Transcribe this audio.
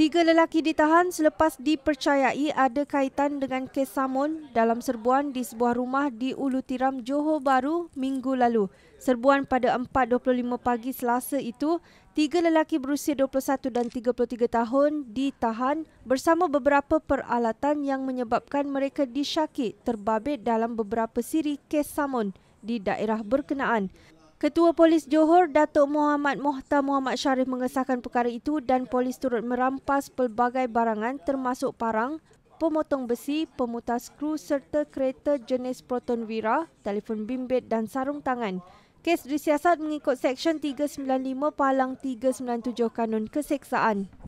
Tiga lelaki ditahan selepas dipercayai ada kaitan dengan kes samun dalam serbuan di sebuah rumah di Ulu Tiram, Johor Bahru minggu lalu. Serbuan pada 4.25 pagi selasa itu, tiga lelaki berusia 21 dan 33 tahun ditahan bersama beberapa peralatan yang menyebabkan mereka disyaki terbabit dalam beberapa siri kes samun di daerah berkenaan. Ketua Polis Johor Datuk Muhammad Mohtar Muhammad Sharif mengesahkan perkara itu dan polis turut merampas pelbagai barangan termasuk parang, pemotong besi, pemutar skru serta kereta jenis Proton Wira, telefon bimbit dan sarung tangan. Kes disiasat mengikut Seksyen 395 Palang 397 Kanun Keseksaan.